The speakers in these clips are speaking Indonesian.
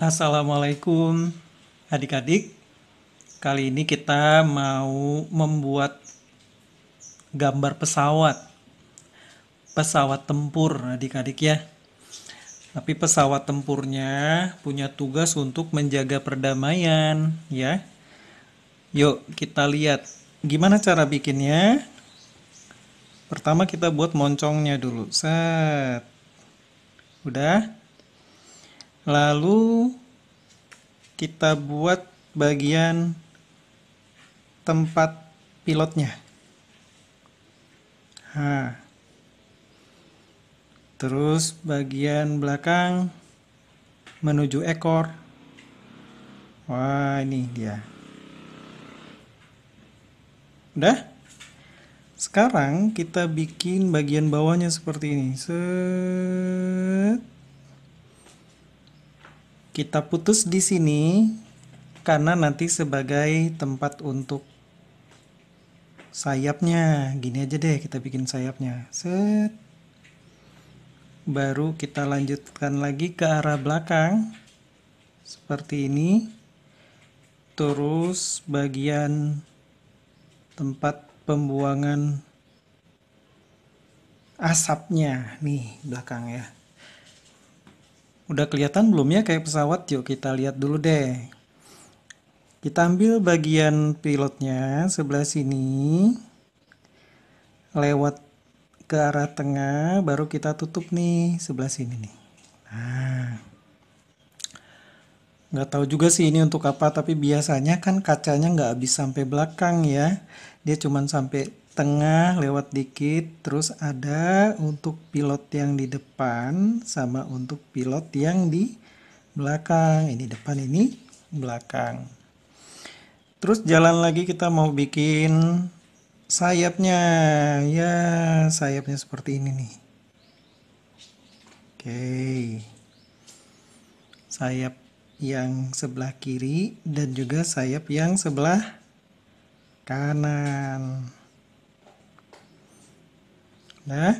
Assalamualaikum adik-adik Kali ini kita mau membuat gambar pesawat Pesawat tempur adik-adik ya Tapi pesawat tempurnya punya tugas untuk menjaga perdamaian ya Yuk kita lihat gimana cara bikinnya Pertama kita buat moncongnya dulu Set Udah lalu kita buat bagian tempat pilotnya ha. terus bagian belakang menuju ekor wah ini dia udah sekarang kita bikin bagian bawahnya seperti ini Se kita putus di sini karena nanti sebagai tempat untuk sayapnya. Gini aja deh kita bikin sayapnya. Set. Baru kita lanjutkan lagi ke arah belakang. Seperti ini. Terus bagian tempat pembuangan asapnya nih belakang ya Udah kelihatan belum ya kayak pesawat? Yuk kita lihat dulu deh. Kita ambil bagian pilotnya sebelah sini. Lewat ke arah tengah, baru kita tutup nih sebelah sini nih. Nah. Gak tahu juga sih ini untuk apa, tapi biasanya kan kacanya gak habis sampai belakang ya. Dia cuman sampai tengah lewat dikit terus ada untuk pilot yang di depan sama untuk pilot yang di belakang ini depan ini belakang terus jalan lagi kita mau bikin sayapnya ya sayapnya seperti ini nih oke sayap yang sebelah kiri dan juga sayap yang sebelah kanan Nah,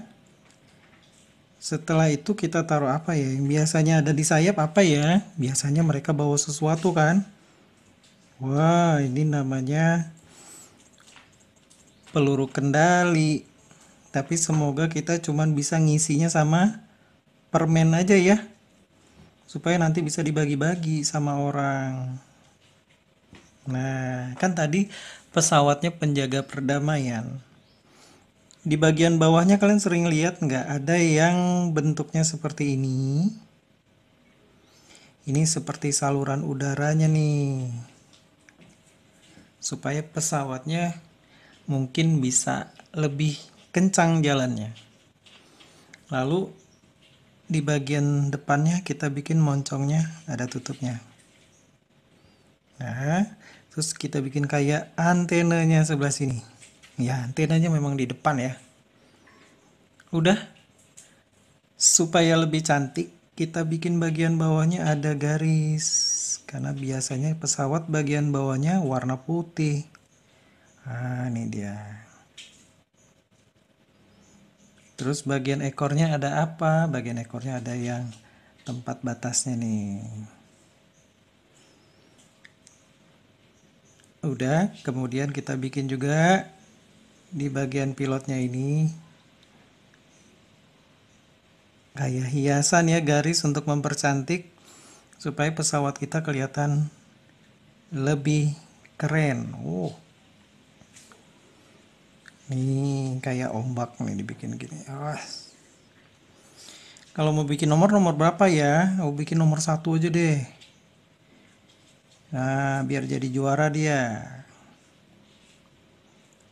setelah itu kita taruh apa ya? Yang biasanya ada di sayap apa ya? Biasanya mereka bawa sesuatu kan? Wah, ini namanya peluru kendali. Tapi semoga kita cuman bisa ngisinya sama permen aja ya. Supaya nanti bisa dibagi-bagi sama orang. Nah, kan tadi pesawatnya penjaga perdamaian di bagian bawahnya kalian sering lihat nggak ada yang bentuknya seperti ini ini seperti saluran udaranya nih supaya pesawatnya mungkin bisa lebih kencang jalannya lalu di bagian depannya kita bikin moncongnya ada tutupnya nah terus kita bikin kayak antenanya sebelah sini ya antenanya memang di depan ya udah supaya lebih cantik kita bikin bagian bawahnya ada garis karena biasanya pesawat bagian bawahnya warna putih ah ini dia terus bagian ekornya ada apa bagian ekornya ada yang tempat batasnya nih udah kemudian kita bikin juga di bagian pilotnya ini kayak hiasan ya garis untuk mempercantik supaya pesawat kita kelihatan lebih keren wow nih kayak ombak nih dibikin gini awas ah. kalau mau bikin nomor nomor berapa ya mau bikin nomor satu aja deh nah biar jadi juara dia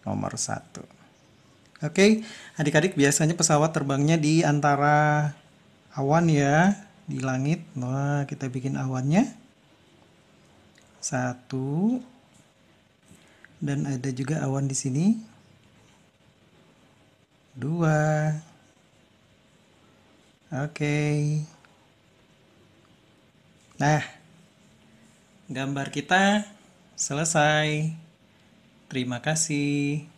nomor satu. Oke, adik-adik biasanya pesawat terbangnya di antara awan ya, di langit. Nah, kita bikin awannya. Satu. Dan ada juga awan di sini. Dua. Oke. Nah, gambar kita selesai. Terima kasih.